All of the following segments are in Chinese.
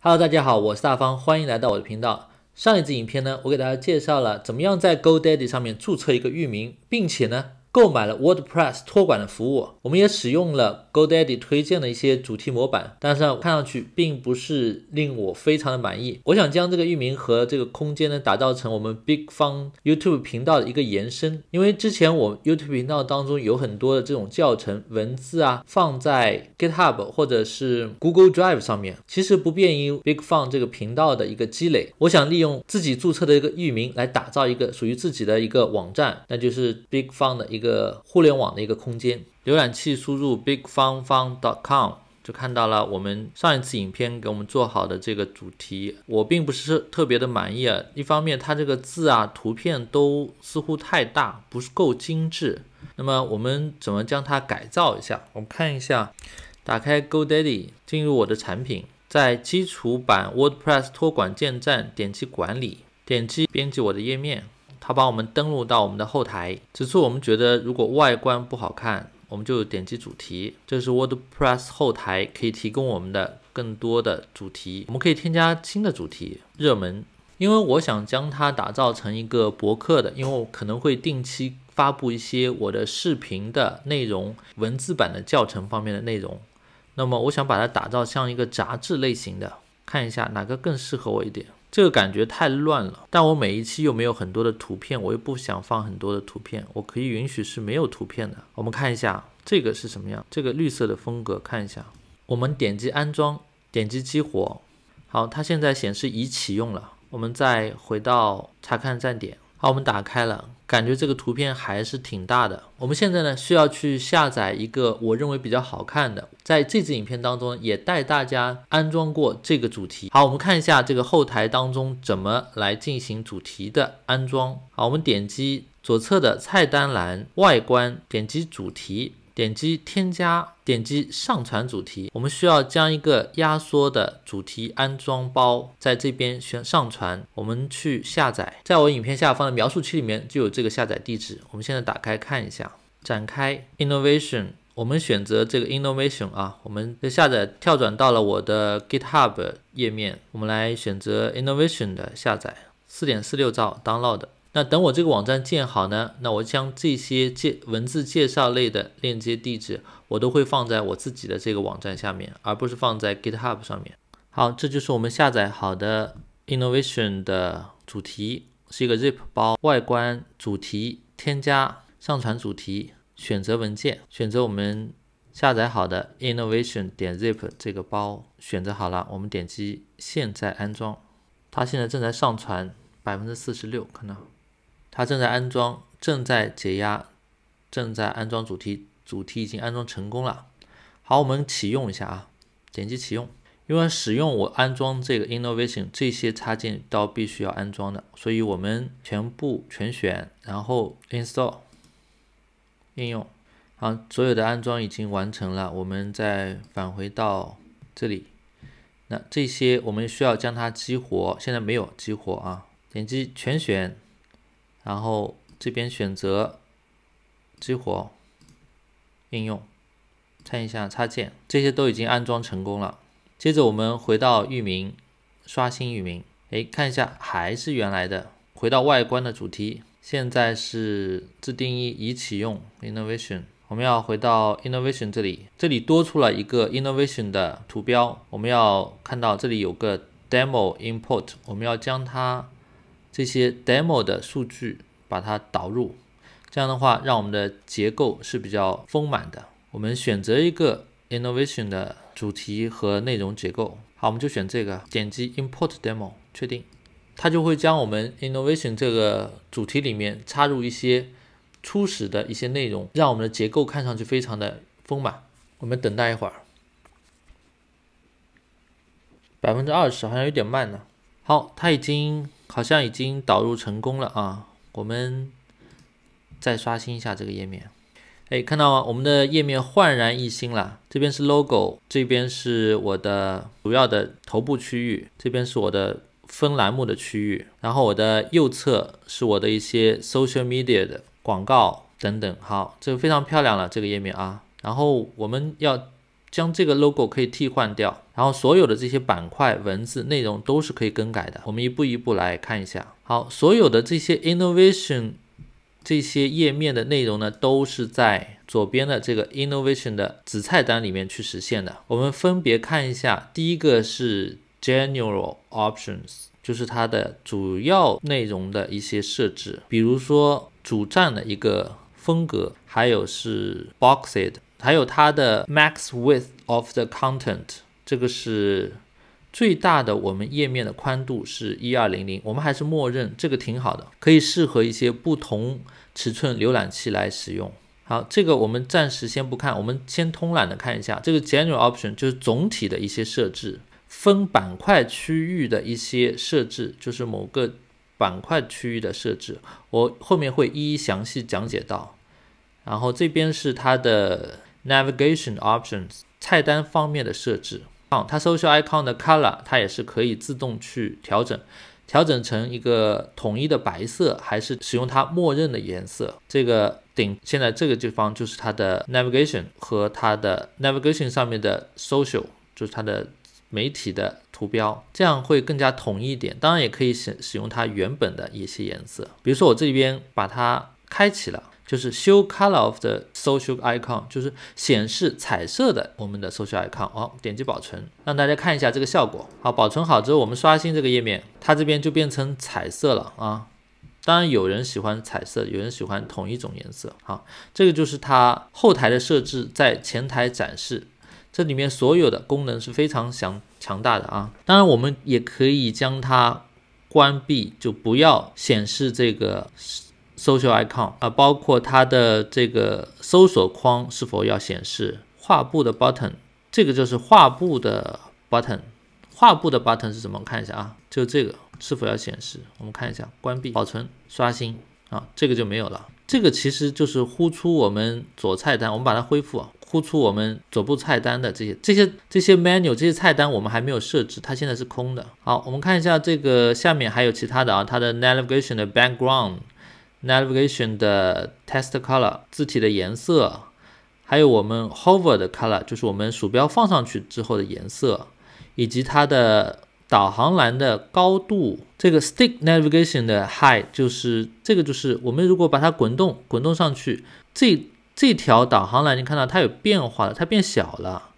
Hello，大家好，我是大方，欢迎来到我的频道。上一支影片呢，我给大家介绍了怎么样在 GoDaddy 上面注册一个域名，并且呢，购买了 WordPress 托管的服务，我们也使用了。Go Daddy 推荐的一些主题模板，但是看上去并不是令我非常的满意。我想将这个域名和这个空间呢打造成我们 BigFun YouTube 频道的一个延伸，因为之前我 YouTube 频道当中有很多的这种教程文字啊，放在 GitHub 或者是 Google Drive 上面，其实不便于 BigFun 这个频道的一个积累。我想利用自己注册的一个域名来打造一个属于自己的一个网站，那就是 BigFun 的一个互联网的一个空间。浏览器输入 bigfangfang.com 就看到了我们上一次影片给我们做好的这个主题，我并不是特别的满意。啊，一方面，它这个字啊、图片都似乎太大，不是够精致。那么，我们怎么将它改造一下？我们看一下，打开 GoDaddy，进入我的产品，在基础版 WordPress 托管建站，点击管理，点击编辑我的页面，它帮我们登录到我们的后台。此处我们觉得，如果外观不好看，我们就点击主题，这是 WordPress 后台可以提供我们的更多的主题，我们可以添加新的主题，热门，因为我想将它打造成一个博客的，因为我可能会定期发布一些我的视频的内容，文字版的教程方面的内容，那么我想把它打造像一个杂志类型的，看一下哪个更适合我一点。这个感觉太乱了，但我每一期又没有很多的图片，我又不想放很多的图片，我可以允许是没有图片的。我们看一下这个是什么样，这个绿色的风格，看一下，我们点击安装，点击激活，好，它现在显示已启用了，我们再回到查看站点，好，我们打开了。感觉这个图片还是挺大的。我们现在呢，需要去下载一个我认为比较好看的，在这支影片当中也带大家安装过这个主题。好，我们看一下这个后台当中怎么来进行主题的安装。好，我们点击左侧的菜单栏“外观”，点击“主题”。点击添加，点击上传主题。我们需要将一个压缩的主题安装包在这边选上传。我们去下载，在我影片下方的描述区里面就有这个下载地址。我们现在打开看一下，展开 Innovation，我们选择这个 Innovation 啊，我们的下载跳转到了我的 GitHub 页面。我们来选择 Innovation 的下载，四点四六兆 download 的。那等我这个网站建好呢，那我将这些介文字介绍类的链接地址，我都会放在我自己的这个网站下面，而不是放在 GitHub 上面。好，这就是我们下载好的 Innovation 的主题，是一个 zip 包。外观主题添加、上传主题、选择文件，选择我们下载好的 Innovation 点 zip 这个包，选择好了，我们点击现在安装，它现在正在上传，百分之四十六，看到。它正在安装，正在解压，正在安装主题，主题已经安装成功了。好，我们启用一下啊，点击启用。因为使用我安装这个 Innovation 这些插件都必须要安装的，所以我们全部全选，然后 Install 应用。好，所有的安装已经完成了，我们再返回到这里。那这些我们需要将它激活，现在没有激活啊，点击全选。然后这边选择激活应用，看一下插件，这些都已经安装成功了。接着我们回到域名，刷新域名，哎，看一下还是原来的。回到外观的主题，现在是自定义已启用 Innovation。我们要回到 Innovation 这里，这里多出了一个 Innovation 的图标。我们要看到这里有个 Demo Import，我们要将它。这些 demo 的数据，把它导入，这样的话，让我们的结构是比较丰满的。我们选择一个 innovation 的主题和内容结构，好，我们就选这个，点击 Import Demo 确定，它就会将我们 innovation 这个主题里面插入一些初始的一些内容，让我们的结构看上去非常的丰满。我们等待一会儿，百分之二十，好像有点慢呢。好，它已经好像已经导入成功了啊！我们再刷新一下这个页面，哎，看到吗？我们的页面焕然一新了。这边是 logo，这边是我的主要的头部区域，这边是我的分栏目的区域，然后我的右侧是我的一些 social media 的广告等等。好，这个非常漂亮了，这个页面啊。然后我们要。将这个 logo 可以替换掉，然后所有的这些板块文字内容都是可以更改的。我们一步一步来看一下。好，所有的这些 innovation 这些页面的内容呢，都是在左边的这个 innovation 的子菜单里面去实现的。我们分别看一下，第一个是 general options，就是它的主要内容的一些设置，比如说主站的一个风格，还有是 boxes。还有它的 max width of the content，这个是最大的，我们页面的宽度是一二零零，我们还是默认，这个挺好的，可以适合一些不同尺寸浏览器来使用。好，这个我们暂时先不看，我们先通览的看一下这个 general option，就是总体的一些设置，分板块区域的一些设置，就是某个板块区域的设置，我后面会一一详细讲解到。然后这边是它的。Navigation options 菜单方面的设置，嗯，它 Social icon 的 color 它也是可以自动去调整，调整成一个统一的白色，还是使用它默认的颜色。这个顶现在这个地方就是它的 navigation 和它的 navigation 上面的 Social 就是它的媒体的图标，这样会更加统一一点。当然也可以使使用它原本的一些颜色，比如说我这边把它开启了。就是 show color of the s o c i a l icon，就是显示彩色的我们的 s o c icon a l i 好，点击保存，让大家看一下这个效果。好，保存好之后，我们刷新这个页面，它这边就变成彩色了啊。当然有人喜欢彩色，有人喜欢同一种颜色好，这个就是它后台的设置在前台展示，这里面所有的功能是非常强强大的啊。当然我们也可以将它关闭，就不要显示这个。Social icon 啊，包括它的这个搜索框是否要显示画布的 button，这个就是画布的 button，画布的 button 是什么？看一下啊，就这个是否要显示？我们看一下，关闭、保存、刷新啊，这个就没有了。这个其实就是呼出我们左菜单，我们把它恢复，啊，呼出我们左部菜单的这些、这些、这些 menu，这些菜单我们还没有设置，它现在是空的。好，我们看一下这个下面还有其他的啊，它的 navigation 的 background。Navigation 的 text color 字体的颜色，还有我们 hover 的 color 就是我们鼠标放上去之后的颜色，以及它的导航栏的高度。这个 stick navigation 的 high 就是这个就是我们如果把它滚动滚动上去，这这条导航栏你看到它有变化了，它变小了，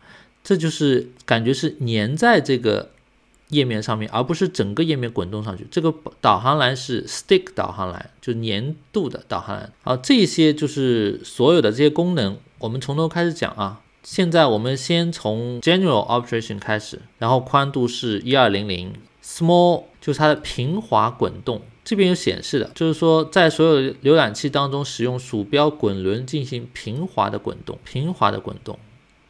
这就是感觉是粘在这个。页面上面，而不是整个页面滚动上去。这个导航栏是 stick 导航栏，就年度的导航栏。好，这些就是所有的这些功能。我们从头开始讲啊。现在我们先从 general operation 开始，然后宽度是 1200，small 就是它的平滑滚动。这边有显示的，就是说在所有浏览器当中使用鼠标滚轮进行平滑的滚动，平滑的滚动。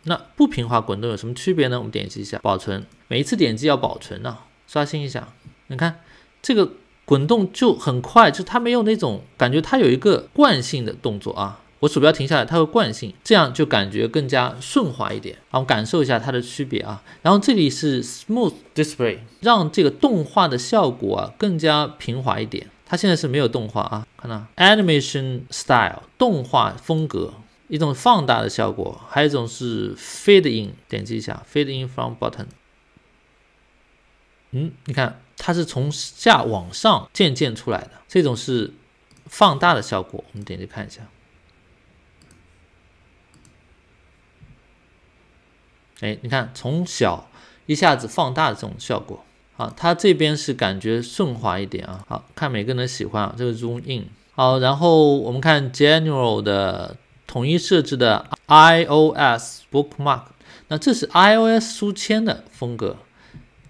那不平滑滚动有什么区别呢？我们点击一下保存，每一次点击要保存呢。刷新一下，你看这个滚动就很快，就它没有那种感觉，它有一个惯性的动作啊。我鼠标停下来，它会惯性，这样就感觉更加顺滑一点。然我们感受一下它的区别啊。然后这里是 Smooth Display，让这个动画的效果啊更加平滑一点。它现在是没有动画啊，看到 Animation Style 动画风格。一种放大的效果，还有一种是 fade in，点击一下 fade in from b u t t o n 嗯，你看，它是从下往上渐渐出来的，这种是放大的效果。我们点击看一下。哎，你看从小一下子放大的这种效果啊，它这边是感觉顺滑一点啊。好看，每个人喜欢啊，这个 zoom in。好，然后我们看 general 的。统一设置的 iOS bookmark，那这是 iOS 书签的风格，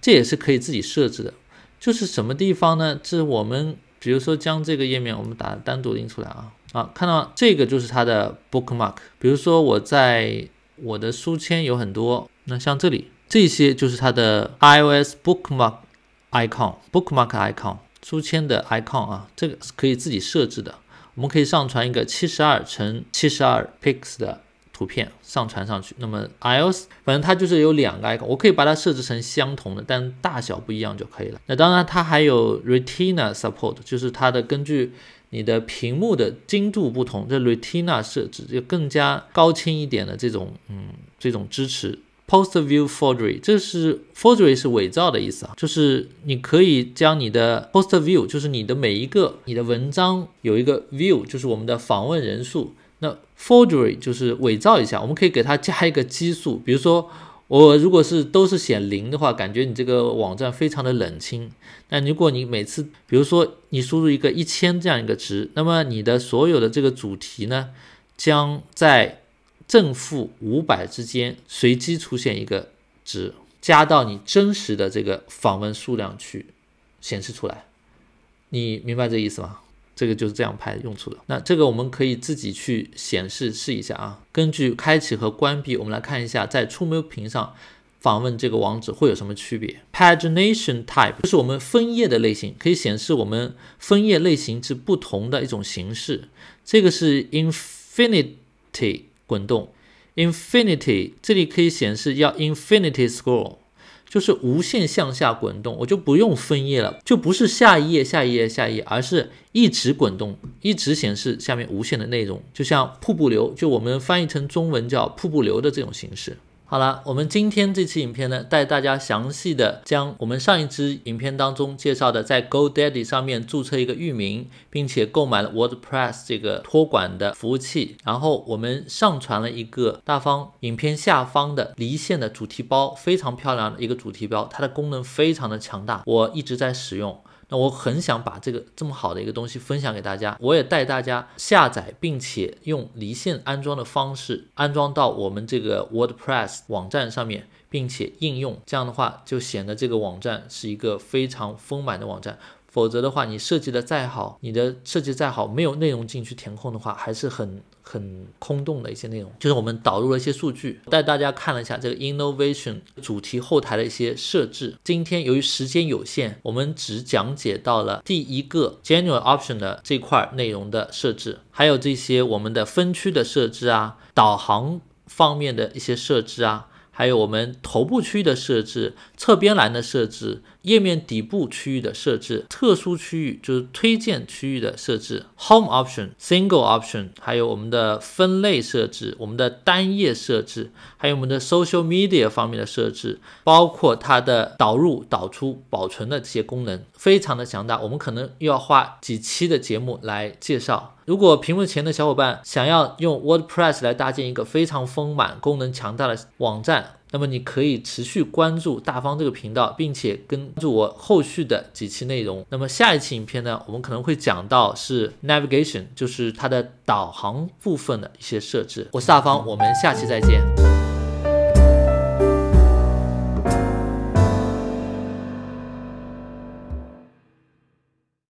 这也是可以自己设置的。就是什么地方呢？这是我们，比如说将这个页面我们打单独拎出来啊，啊，看到这个就是它的 bookmark。比如说我在我的书签有很多，那像这里这些就是它的 iOS bookmark icon，bookmark icon，书签的 icon 啊，这个是可以自己设置的。我们可以上传一个七十二乘七十二 p i x 的图片上传上去。那么 iOS，反正它就是有两个，icon，我可以把它设置成相同的，但大小不一样就可以了。那当然，它还有 Retina support，就是它的根据你的屏幕的精度不同，这 Retina 设置就更加高清一点的这种，嗯，这种支持。Post view forgery，这是 forgery 是伪造的意思啊，就是你可以将你的 post view，就是你的每一个你的文章有一个 view，就是我们的访问人数。那 forgery 就是伪造一下，我们可以给它加一个基数。比如说，我如果是都是显零的话，感觉你这个网站非常的冷清。那如果你每次，比如说你输入一个一千这样一个值，那么你的所有的这个主题呢，将在正负五百之间随机出现一个值，加到你真实的这个访问数量去显示出来。你明白这意思吗？这个就是这样拍用处的。那这个我们可以自己去显示试一下啊。根据开启和关闭，我们来看一下在触摸屏上访问这个网址会有什么区别。Pagination Type 就是我们分页的类型，可以显示我们分页类型之不同的一种形式。这个是 Infinity。滚动，infinity，这里可以显示要 infinity scroll，就是无限向下滚动，我就不用分页了，就不是下一页、下一页、下一页，而是一直滚动，一直显示下面无限的内容，就像瀑布流，就我们翻译成中文叫瀑布流的这种形式。好了，我们今天这期影片呢，带大家详细的将我们上一支影片当中介绍的，在 GoDaddy 上面注册一个域名，并且购买了 WordPress 这个托管的服务器，然后我们上传了一个大方影片下方的离线的主题包，非常漂亮的一个主题包，它的功能非常的强大，我一直在使用。那我很想把这个这么好的一个东西分享给大家，我也带大家下载，并且用离线安装的方式安装到我们这个 WordPress 网站上面，并且应用。这样的话，就显得这个网站是一个非常丰满的网站。否则的话，你设计的再好，你的设计再好，没有内容进去填空的话，还是很很空洞的一些内容。就是我们导入了一些数据，带大家看了一下这个 innovation 主题后台的一些设置。今天由于时间有限，我们只讲解到了第一个 general option 的这块内容的设置，还有这些我们的分区的设置啊，导航方面的一些设置啊，还有我们头部区的设置。侧边栏的设置，页面底部区域的设置，特殊区域就是推荐区域的设置，Home option、Single option，还有我们的分类设置、我们的单页设置，还有我们的 Social Media 方面的设置，包括它的导入、导出、保存的这些功能，非常的强大。我们可能又要花几期的节目来介绍。如果屏幕前的小伙伴想要用 WordPress 来搭建一个非常丰满、功能强大的网站，那么你可以持续关注大方这个频道，并且关注我后续的几期内容。那么下一期影片呢，我们可能会讲到是 Navigation，就是它的导航部分的一些设置。我是大方，我们下期再见。